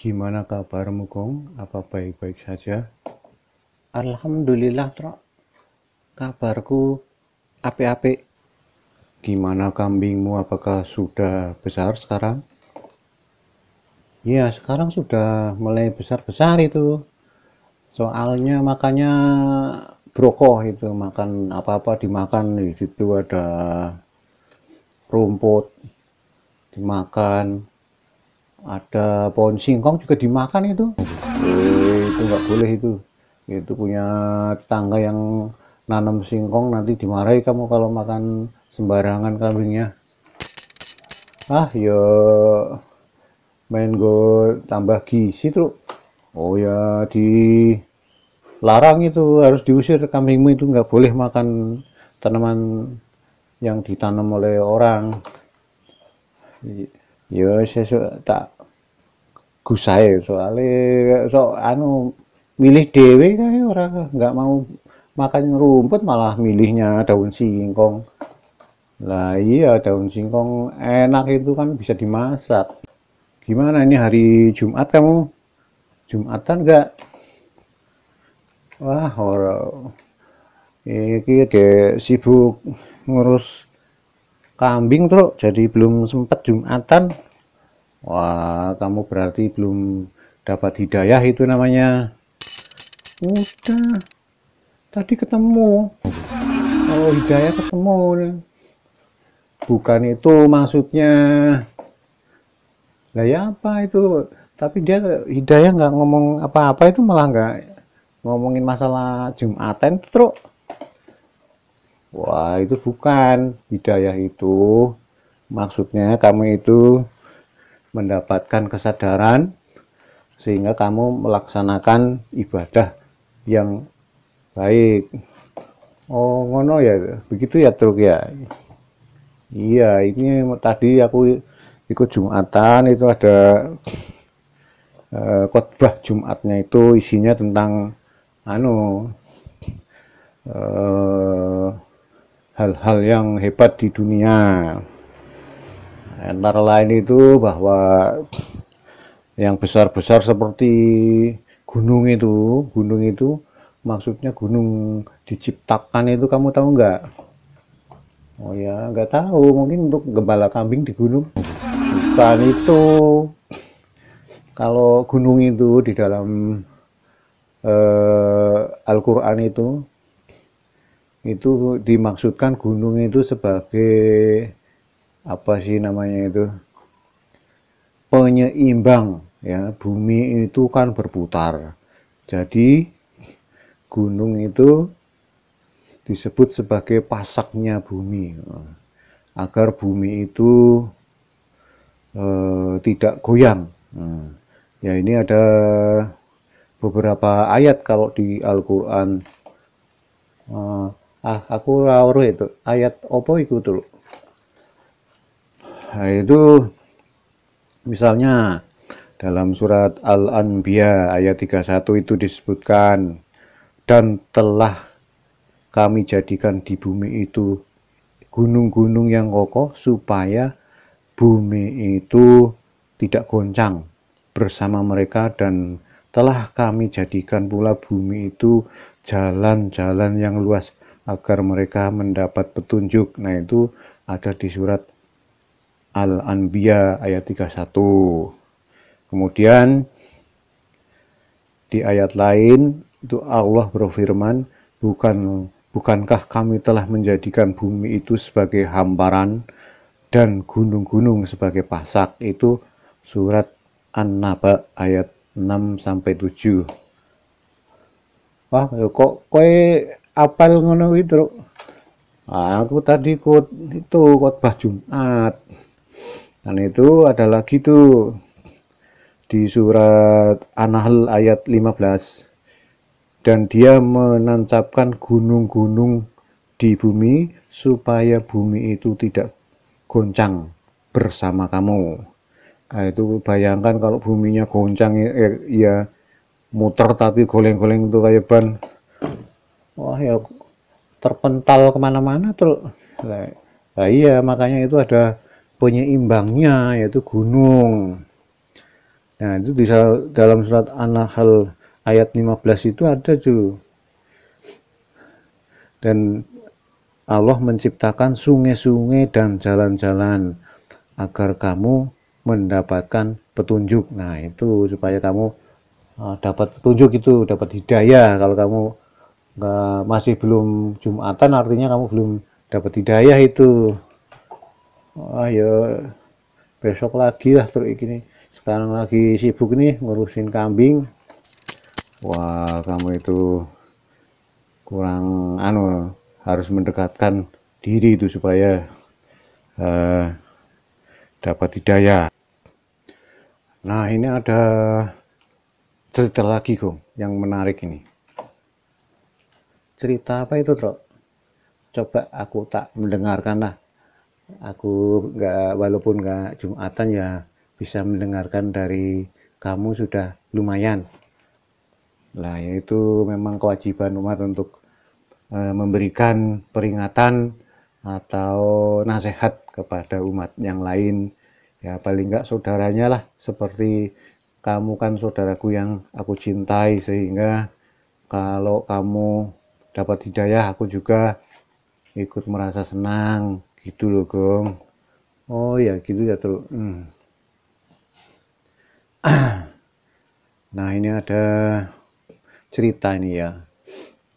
Gimana kabarmu, Kong? Apa baik-baik saja? Alhamdulillah, Tro. Kabarku ape-ape. Gimana kambingmu? Apakah sudah besar sekarang? Ya, sekarang sudah mulai besar-besar itu. Soalnya makanya brokoh itu makan apa-apa dimakan di situ ada rumput dimakan ada pohon singkong juga dimakan itu eh, itu nggak boleh itu itu punya tangga yang nanam singkong nanti dimarahi kamu kalau makan sembarangan kambingnya ah yo ya. main go tambah gizi tuh oh ya di larang itu harus diusir kambingmu itu nggak boleh makan tanaman yang ditanam oleh orang yo ya, sesuk tak gusahe soalnya so anu milih dewe kan, orang nggak mau makan rumput malah milihnya daun singkong lah iya daun singkong enak itu kan bisa dimasak gimana ini hari Jumat kamu Jumatan enggak wah orang iki sibuk ngurus kambing truk jadi belum sempat jumatan wah kamu berarti belum dapat hidayah itu namanya udah tadi ketemu oh hidayah ketemu bukan itu maksudnya lah ya apa itu tapi dia hidayah nggak ngomong apa-apa itu malah nggak ngomongin masalah jumatan truk Wah, itu bukan hidayah itu. Maksudnya kamu itu mendapatkan kesadaran sehingga kamu melaksanakan ibadah yang baik. Oh, ngono ya. Begitu ya, Truk ya. Iya, ini tadi aku ikut Jumatan itu ada eh, khotbah Jumatnya itu isinya tentang anu eh hal-hal yang hebat di dunia. Antara lain itu bahwa yang besar-besar seperti gunung itu, gunung itu maksudnya gunung diciptakan itu kamu tahu enggak Oh ya, enggak tahu. Mungkin untuk gembala kambing di gunung. Bukan itu. Kalau gunung itu di dalam eh, Al-Quran itu itu dimaksudkan gunung itu sebagai apa sih namanya itu penyeimbang ya bumi itu kan berputar jadi gunung itu disebut sebagai pasaknya bumi agar bumi itu e, tidak goyang hmm. ya ini ada beberapa ayat kalau di Al-Quran eh, ah aku rawuh itu ayat opo itu dulu nah, itu misalnya dalam surat Al-Anbiya ayat 31 itu disebutkan dan telah kami jadikan di bumi itu gunung-gunung yang kokoh supaya bumi itu tidak goncang bersama mereka dan telah kami jadikan pula bumi itu jalan-jalan yang luas agar mereka mendapat petunjuk. Nah, itu ada di surat Al-Anbiya ayat 31. Kemudian di ayat lain itu Allah berfirman, "Bukan bukankah kami telah menjadikan bumi itu sebagai hamparan dan gunung-gunung sebagai pasak?" Itu surat An-Naba ayat 6 sampai 7. Wah, kok kowe apal ngono itu ah, Aku tadi ikut itu khotbah Jumat. Dan itu ada lagi tuh di surat An-Nahl ayat 15 dan dia menancapkan gunung-gunung di bumi supaya bumi itu tidak goncang bersama kamu nah, itu bayangkan kalau buminya goncang ya, ya muter tapi goleng-goleng itu kayak ban wah ya terpental kemana-mana tuh nah, iya makanya itu ada penyeimbangnya yaitu gunung nah itu bisa dalam surat An-Nahl ayat 15 itu ada tuh dan Allah menciptakan sungai-sungai dan jalan-jalan agar kamu mendapatkan petunjuk nah itu supaya kamu ah, dapat petunjuk itu dapat hidayah kalau kamu nggak masih belum jumatan artinya kamu belum dapat hidayah itu oh, ayo ya, besok lagi lah terus ini sekarang lagi sibuk nih ngurusin kambing wah kamu itu kurang anu harus mendekatkan diri itu supaya uh, dapat hidayah nah ini ada cerita lagi kok yang menarik ini cerita apa itu Tro? Coba aku tak mendengarkan lah. Aku nggak walaupun nggak Jumatan ya bisa mendengarkan dari kamu sudah lumayan. Lah yaitu memang kewajiban umat untuk e, memberikan peringatan atau nasihat kepada umat yang lain ya paling nggak saudaranya lah seperti kamu kan saudaraku yang aku cintai sehingga kalau kamu dapat hidayah aku juga ikut merasa senang gitu loh gong oh ya gitu ya tuh hmm. nah ini ada cerita ini ya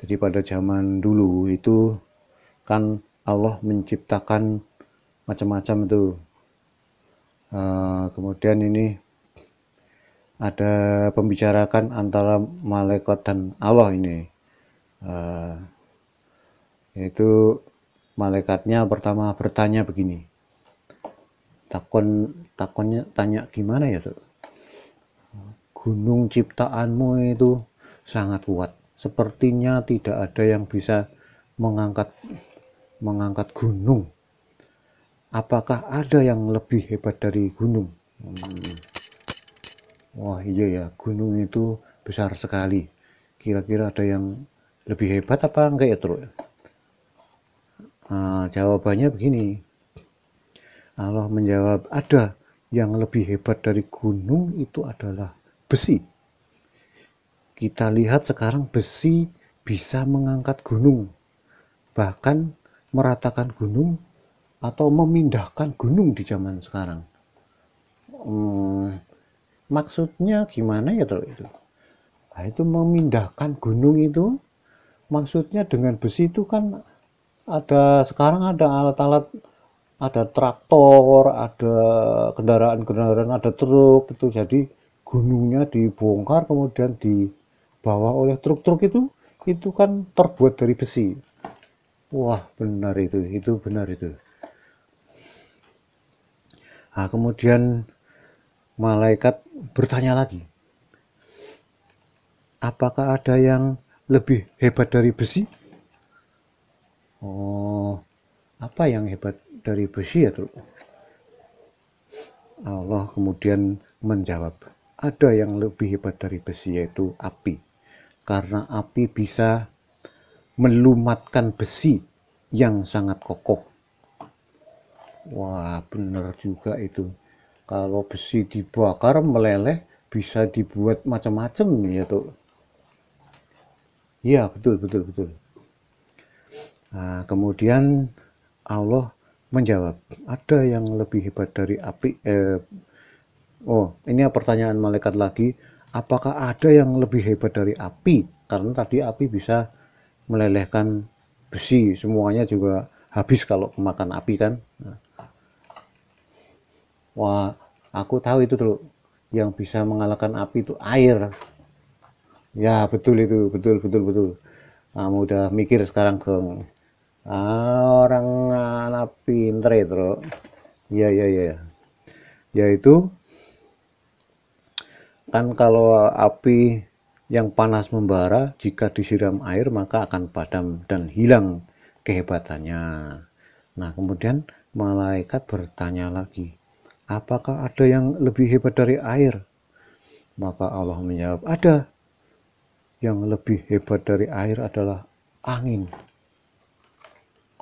jadi pada zaman dulu itu kan Allah menciptakan macam-macam itu uh, kemudian ini ada pembicarakan antara malaikat dan Allah ini uh, yaitu malaikatnya pertama bertanya begini takon takonnya tanya gimana ya tuh gunung ciptaanmu itu sangat kuat sepertinya tidak ada yang bisa mengangkat mengangkat gunung apakah ada yang lebih hebat dari gunung hmm. wah iya ya gunung itu besar sekali kira-kira ada yang lebih hebat apa enggak ya truk nah, jawabannya begini Allah menjawab ada yang lebih hebat dari gunung itu adalah besi kita lihat sekarang besi bisa mengangkat gunung bahkan meratakan gunung atau memindahkan gunung di zaman sekarang hmm, maksudnya gimana ya terus itu nah, itu memindahkan gunung itu maksudnya dengan besi itu kan ada sekarang ada alat-alat ada traktor, ada kendaraan-kendaraan, ada truk itu. Jadi gunungnya dibongkar kemudian dibawa oleh truk-truk itu itu kan terbuat dari besi. Wah, benar itu. Itu benar itu. Nah, kemudian malaikat bertanya lagi. Apakah ada yang lebih hebat dari besi? Oh, apa yang hebat dari besi ya, tuh? Allah kemudian menjawab, ada yang lebih hebat dari besi yaitu api. Karena api bisa melumatkan besi yang sangat kokoh. Wah, benar juga itu. Kalau besi dibakar meleleh bisa dibuat macam-macam ya tuh. Iya, betul, betul, betul. Nah, kemudian Allah menjawab, ada yang lebih hebat dari api. Eh, oh, ini pertanyaan malaikat lagi. Apakah ada yang lebih hebat dari api? Karena tadi api bisa melelehkan besi, semuanya juga habis kalau makan api kan. Nah. Wah, aku tahu itu dulu. Yang bisa mengalahkan api itu air ya betul itu betul betul betul kamu udah mikir sekarang ke ah, orang anak pinter itu ya, ya, ya ya ya yaitu kan kalau api yang panas membara jika disiram air maka akan padam dan hilang kehebatannya nah kemudian malaikat bertanya lagi apakah ada yang lebih hebat dari air maka Allah menjawab ada yang lebih hebat dari air adalah angin.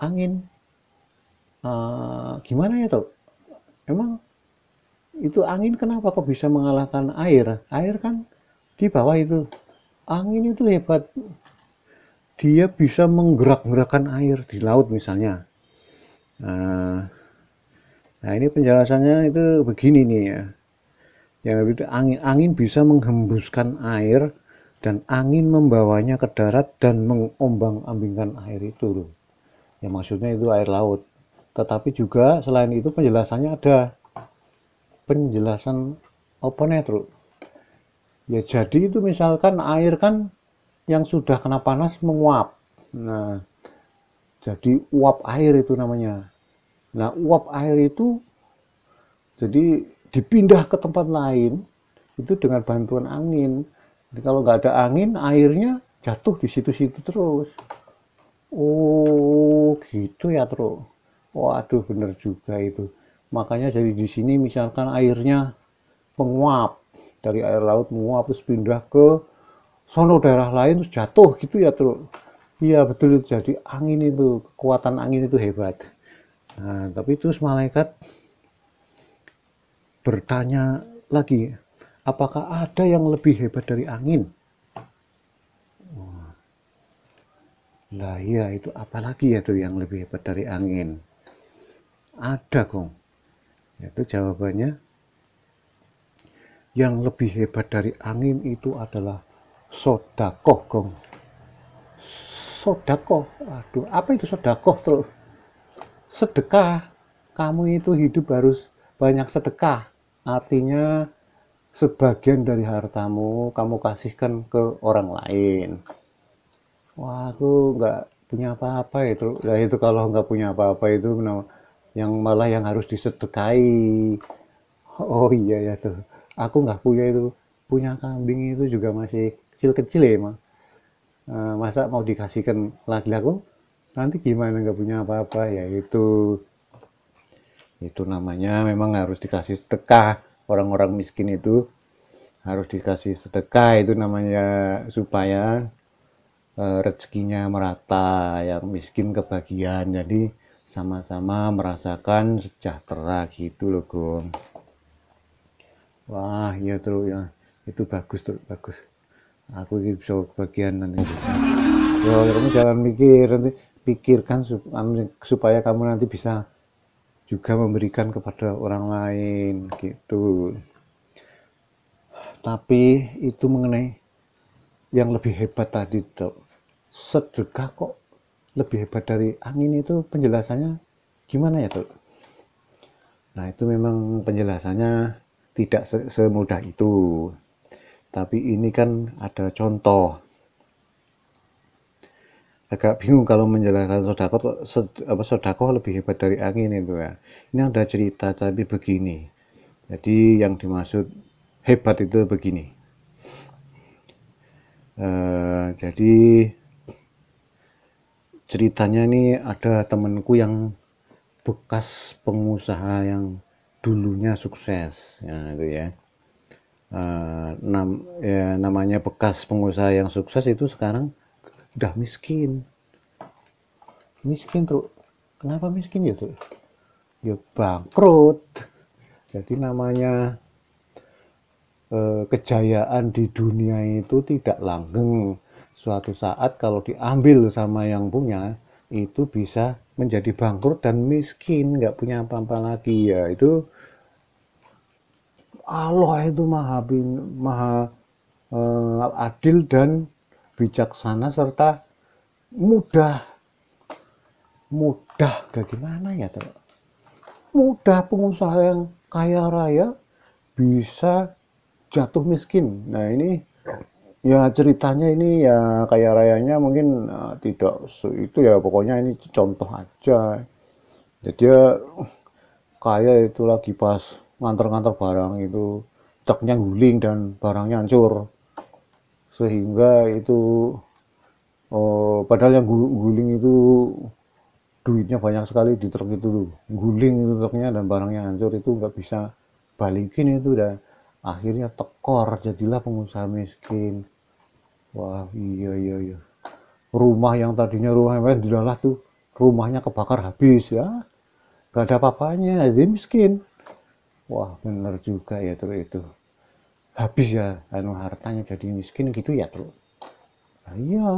Angin, uh, gimana ya tuh? Emang itu angin kenapa kok bisa mengalahkan air? Air kan di bawah itu. Angin itu hebat. Dia bisa menggerak-gerakkan air di laut misalnya. Nah, nah ini penjelasannya itu begini nih ya. Yang lebih angin, angin bisa menghembuskan air dan angin membawanya ke darat dan mengombang-ambingkan air itu loh. Ya maksudnya itu air laut. Tetapi juga selain itu penjelasannya ada penjelasan oponetru. Ya jadi itu misalkan air kan yang sudah kena panas menguap. Nah, jadi uap air itu namanya. Nah, uap air itu jadi dipindah ke tempat lain itu dengan bantuan angin jadi kalau nggak ada angin, airnya jatuh di situ-situ terus. Oh, gitu ya, Tro. Waduh, bener juga itu. Makanya jadi di sini misalkan airnya penguap dari air laut menguap terus pindah ke sono daerah lain terus jatuh gitu ya, Tro. Iya, betul itu. Jadi angin itu, kekuatan angin itu hebat. Nah, tapi terus malaikat bertanya lagi, apakah ada yang lebih hebat dari angin? Hmm. Lah iya itu apalagi ya tuh yang lebih hebat dari angin? Ada kong. Itu jawabannya yang lebih hebat dari angin itu adalah sodakoh kong. Sodakoh, aduh apa itu sodakoh terus? Sedekah, kamu itu hidup harus banyak sedekah. Artinya sebagian dari hartamu kamu kasihkan ke orang lain wah aku nggak punya apa-apa itu ya itu kalau nggak punya apa-apa itu yang malah yang harus disedekai. oh iya ya tuh aku nggak punya itu punya kambing itu juga masih kecil-kecil ya emang eh, masa mau dikasihkan lagi aku nanti gimana nggak punya apa-apa ya itu itu namanya memang harus dikasih sedekah orang-orang miskin itu harus dikasih sedekah itu namanya supaya e, rezekinya merata yang miskin kebagian jadi sama-sama merasakan sejahtera gitu loh Gom wah iya tuh ya itu bagus tuh bagus aku ini bisa kebagian nanti yo kamu jangan mikir nanti pikirkan supaya kamu nanti bisa juga memberikan kepada orang lain gitu tapi itu mengenai yang lebih hebat tadi tuh sedekah kok lebih hebat dari angin itu penjelasannya gimana ya tuh nah itu memang penjelasannya tidak semudah itu tapi ini kan ada contoh agak bingung kalau menjalankan sodako apa sodako lebih hebat dari angin itu ya ini ada cerita tapi begini jadi yang dimaksud hebat itu begini uh, jadi ceritanya ini ada temanku yang bekas pengusaha yang dulunya sukses ya itu ya Uh, nam, ya, namanya bekas pengusaha yang sukses itu sekarang udah miskin miskin tuh kenapa miskin ya tuh ya bangkrut jadi namanya eh, kejayaan di dunia itu tidak langgeng suatu saat kalau diambil sama yang punya itu bisa menjadi bangkrut dan miskin nggak punya apa-apa lagi ya itu Allah itu maha bin, maha eh, adil dan bijaksana serta mudah mudah bagaimana ya teman mudah pengusaha yang kaya raya bisa jatuh miskin nah ini ya ceritanya ini ya kaya rayanya mungkin uh, tidak itu ya pokoknya ini contoh aja jadi ya, kaya itu lagi pas nganter-nganter barang itu taknya guling dan barangnya hancur sehingga itu oh, padahal yang guling itu duitnya banyak sekali di truk itu guling itu truknya dan barangnya hancur itu nggak bisa balikin itu dan akhirnya tekor jadilah pengusaha miskin wah iya iya iya rumah yang tadinya rumah yang dilalah tuh rumahnya kebakar habis ya gak ada apa-apanya jadi miskin wah benar juga ya terus itu habis ya anu hartanya jadi miskin gitu ya tuh nah, iya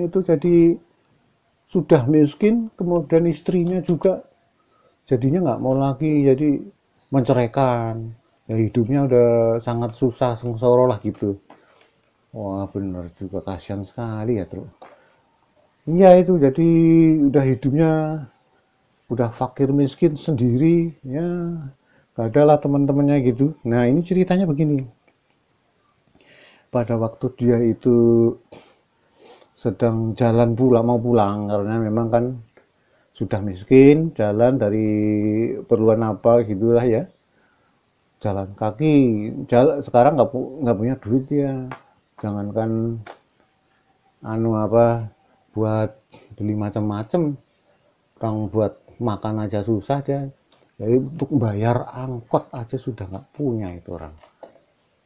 itu jadi sudah miskin kemudian istrinya juga jadinya nggak mau lagi jadi menceraikan ya hidupnya udah sangat susah sengsoro lah gitu wah bener juga kasihan sekali ya tuh iya itu jadi udah hidupnya udah fakir miskin sendiri ya gak ada lah teman-temannya gitu nah ini ceritanya begini pada waktu dia itu sedang jalan pulang mau pulang karena memang kan sudah miskin jalan dari perluan apa gitulah ya jalan kaki jalan sekarang nggak pu nggak punya duit ya jangankan anu apa buat beli macam-macam orang buat makan aja susah dia jadi untuk bayar angkot aja sudah nggak punya itu orang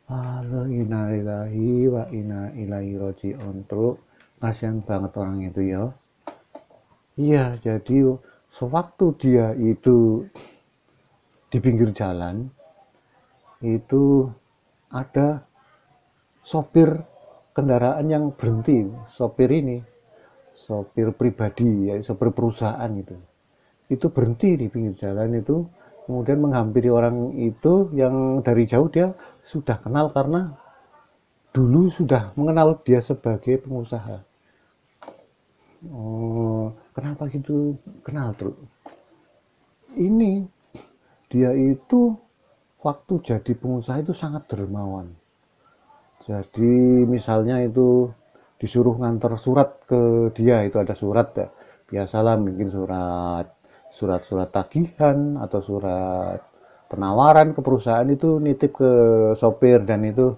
Halo wa inna ilaihi roji truk kasihan banget orang itu ya iya jadi sewaktu dia itu di pinggir jalan itu ada sopir kendaraan yang berhenti sopir ini sopir pribadi ya sopir perusahaan itu itu berhenti di pinggir jalan itu kemudian menghampiri orang itu yang dari jauh dia sudah kenal karena dulu sudah mengenal dia sebagai pengusaha oh kenapa gitu kenal truk ini dia itu waktu jadi pengusaha itu sangat dermawan jadi misalnya itu disuruh ngantar surat ke dia itu ada surat ya biasalah mungkin surat surat-surat tagihan atau surat penawaran ke perusahaan itu nitip ke sopir dan itu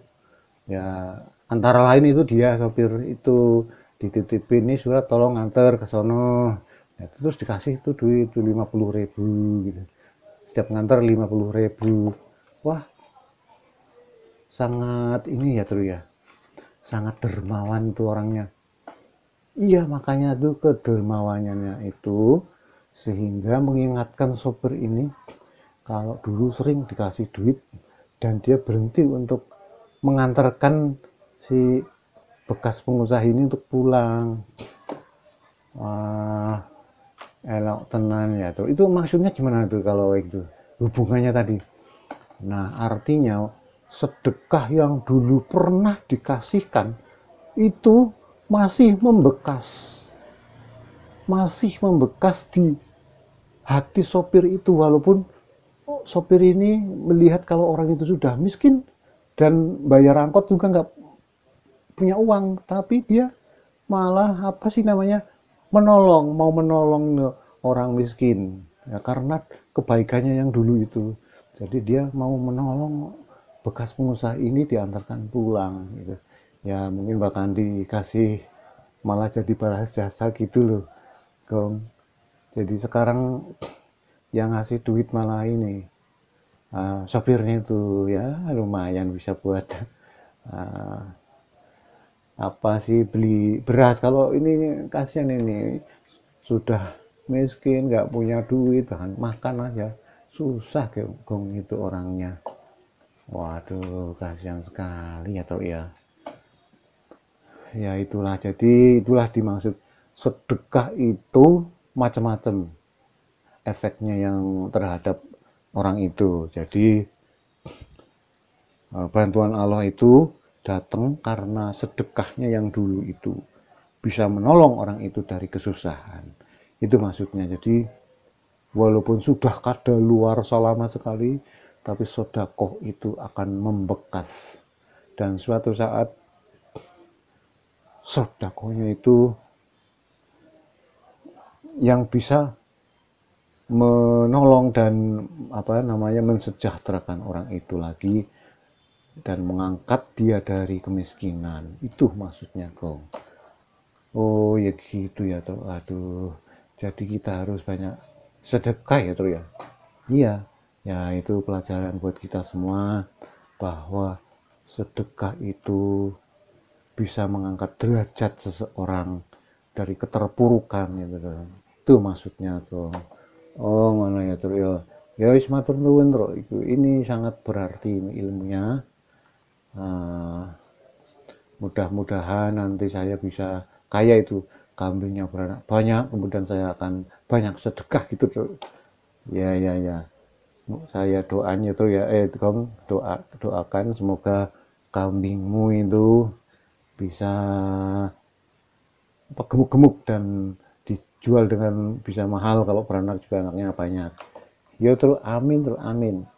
ya antara lain itu dia sopir itu dititip ini surat tolong nganter ke sono ya, terus dikasih itu duit itu 50 ribu gitu setiap nganter 50 ribu wah sangat ini ya tuh ya sangat dermawan tuh orangnya iya makanya tuh kedermawannya itu sehingga mengingatkan sopir ini kalau dulu sering dikasih duit dan dia berhenti untuk mengantarkan si bekas pengusaha ini untuk pulang wah elok tenan ya tuh itu maksudnya gimana tuh kalau itu hubungannya tadi nah artinya sedekah yang dulu pernah dikasihkan itu masih membekas masih membekas di hati sopir itu walaupun sopir ini melihat kalau orang itu sudah miskin dan bayar angkot juga nggak punya uang tapi dia malah apa sih namanya menolong mau menolong orang miskin ya karena kebaikannya yang dulu itu jadi dia mau menolong bekas pengusaha ini diantarkan pulang gitu ya mungkin bahkan dikasih malah jadi balas jasa gitu loh Gong jadi sekarang yang ngasih duit malah ini uh, sopirnya itu ya lumayan bisa buat uh, apa sih beli beras kalau ini kasihan ini sudah miskin nggak punya duit bahan makan aja susah gong itu orangnya waduh kasihan sekali ya atau ya ya itulah jadi itulah dimaksud sedekah itu macam-macam efeknya yang terhadap orang itu. Jadi eh, bantuan Allah itu datang karena sedekahnya yang dulu itu bisa menolong orang itu dari kesusahan. Itu maksudnya. Jadi walaupun sudah kada luar selama sekali, tapi sodakoh itu akan membekas. Dan suatu saat sodakohnya itu yang bisa menolong dan apa namanya mensejahterakan orang itu lagi dan mengangkat dia dari kemiskinan itu maksudnya kong oh ya gitu ya tuh aduh jadi kita harus banyak sedekah ya tuh ya iya ya itu pelajaran buat kita semua bahwa sedekah itu bisa mengangkat derajat seseorang dari keterpurukan gitu itu maksudnya tuh oh mana ya tuh ya ya wis matur nuwun tuh ini sangat berarti ilmunya uh, mudah-mudahan nanti saya bisa kaya itu kambingnya beranak banyak kemudian saya akan banyak sedekah gitu tuh ya ya ya saya doanya tuh ya eh kamu doa doakan semoga kambingmu itu bisa gemuk-gemuk dan jual dengan bisa mahal kalau beranak juga anaknya banyak ya terus amin terus amin